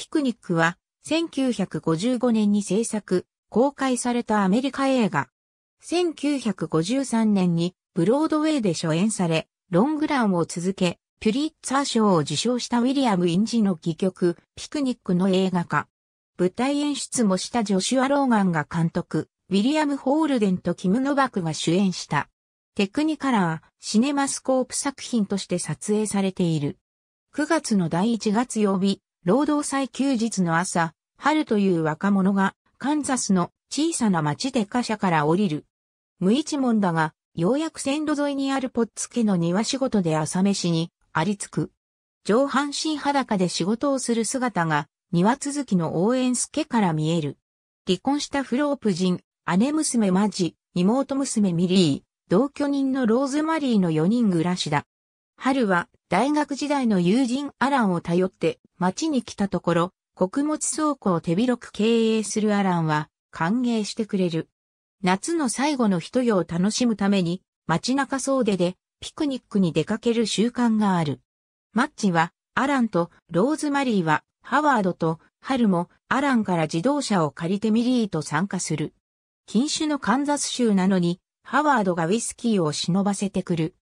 ピクニックは、1955年に制作、公開されたアメリカ映画。1953年に、ブロードウェイで初演され、ロングランを続け、ピュリッツァー賞を受賞したウィリアム・インジの戯曲、ピクニックの映画化。舞台演出もしたジョシュア・ローガンが監督、ウィリアム・ホールデンとキム・ノバクが主演した。テクニカラー、シネマスコープ作品として撮影されている。9月の第1月曜日、労働祭休日の朝、春という若者が、カンザスの小さな町で貨車から降りる。無一文だが、ようやく線路沿いにあるポッツ家の庭仕事で朝飯にありつく。上半身裸で仕事をする姿が庭続きの応援助から見える。離婚したフロープ人、姉娘マジ、妹娘ミリー、同居人のローズマリーの4人暮らしだ。春は大学時代の友人アランを頼って町に来たところ、穀物倉庫を手広く経営するアランは歓迎してくれる。夏の最後の一夜を楽しむために街中総出でピクニックに出かける習慣がある。マッチはアランとローズマリーはハワードとハルもアランから自動車を借りてミリーと参加する。禁酒のカンザス州なのにハワードがウイスキーを忍ばせてくる。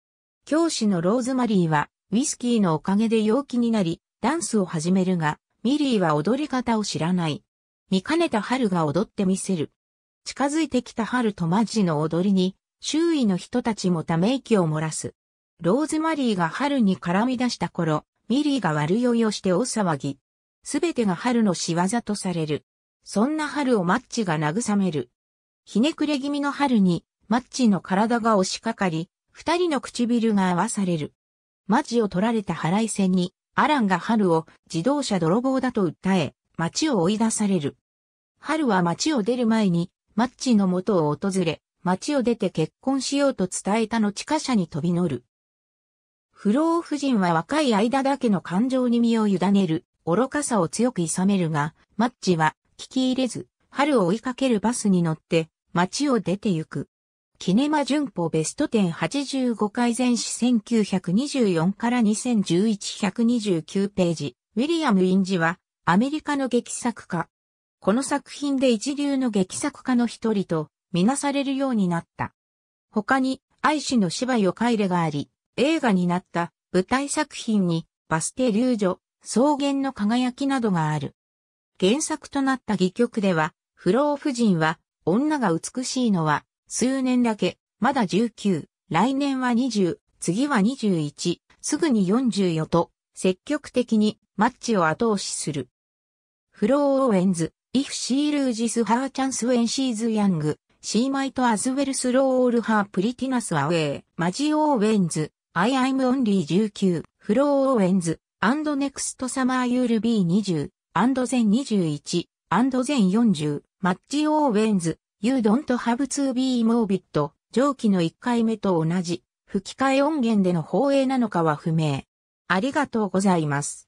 教師のローズマリーはウィスキーのおかげで陽気になり、ダンスを始めるが、ミリーは踊り方を知らない。見かねた春が踊ってみせる。近づいてきた春とマジの踊りに、周囲の人たちもため息を漏らす。ローズマリーが春に絡み出した頃、ミリーが悪酔いをして大騒ぎ。すべてが春の仕業とされる。そんな春をマッチが慰める。ひねくれ気味の春に、マッチの体が押しかかり、二人の唇が合わされる。マジを取られた腹いせに、アランがハルを自動車泥棒だと訴え、街を追い出される。ハルは街を出る前に、マッチの元を訪れ、街を出て結婚しようと伝えたの地下車に飛び乗る。不老夫人は若い間だけの感情に身を委ねる、愚かさを強く諌めるが、マッチは聞き入れず、春を追いかけるバスに乗って、街を出て行く。キネマ旬報ベスト10 85回前史1924から2011129ページ。ウィリアム・インジはアメリカの劇作家。この作品で一流の劇作家の一人とみなされるようになった。他に愛しの芝居を帰れがあり、映画になった舞台作品にバステ・リュージョ、草原の輝きなどがある。原作となった戯曲では、不老婦人は女が美しいのは数年だけ、まだ19、来年は20、次は21、すぐに40よと、積極的にマッチを後押しする。フロー・オーエンズ、If she loses her chance when she's young, she might as well throw all her prettiness away. マジ・オーエンズ、I am only 19、フロー・オーエンズ、and next summer you'll be 20、and then 21、and then 40、マッチ・オーエンズ、You don't have to be morbid 上記の1回目と同じ吹き替え音源での放映なのかは不明。ありがとうございます。